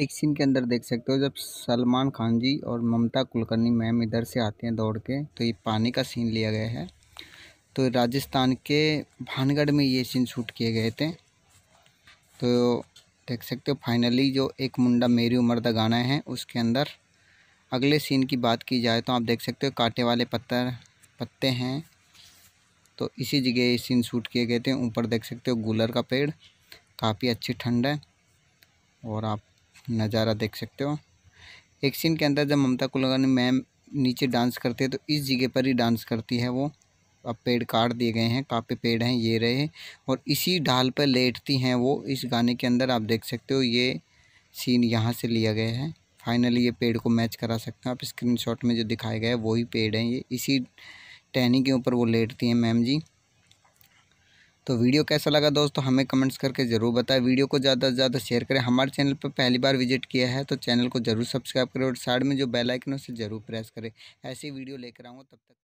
एक सीन के अंदर देख सकते हो जब सलमान खान जी और ममता कुलकर्णी मैम इधर से आते हैं दौड़ के तो ये पानी का सीन लिया गया है तो राजस्थान के भानगढ़ में ये सीन शूट किए गए थे तो देख सकते हो फाइनली जो एक मुंडा मेरी उम्र द गाना है उसके अंदर अगले सीन की बात की जाए तो आप देख सकते हो कांटे वाले पत्थर पत्ते हैं तो इसी जगह ये सीन शूट किए गए थे ऊपर देख सकते हो गुलर का पेड़ काफ़ी अच्छी ठंड है और आप नज़ारा देख सकते हो एक सीन के अंदर जब ममता कुलकर्णी मैम नीचे डांस करते हैं तो इस जगह पर ही डांस करती है वो अब पेड़ काट दिए गए हैं काफ़ी पेड़ हैं ये रहे और इसी ढाल पर लेटती हैं वो इस गाने के अंदर आप देख सकते हो ये सीन यहाँ से लिया गया है फाइनली ये पेड़ को मैच करा सकते हैं आप स्क्रीनशॉट में जो दिखाया गया है वही पेड़ हैं ये इसी टहनी के ऊपर वो लेटती हैं मैम जी तो वीडियो कैसा लगा दोस्तों हमें कमेंट्स करके ज़रूर बताएं वीडियो को ज़्यादा से ज़्यादा शेयर करें हमारे चैनल पर पहली बार विजिट किया है तो चैनल को ज़रूर सब्सक्राइब करें और साइड में जो बेलाइकन है उसे ज़रूर प्रेस करें ऐसी वीडियो लेकर आऊँगा तब तक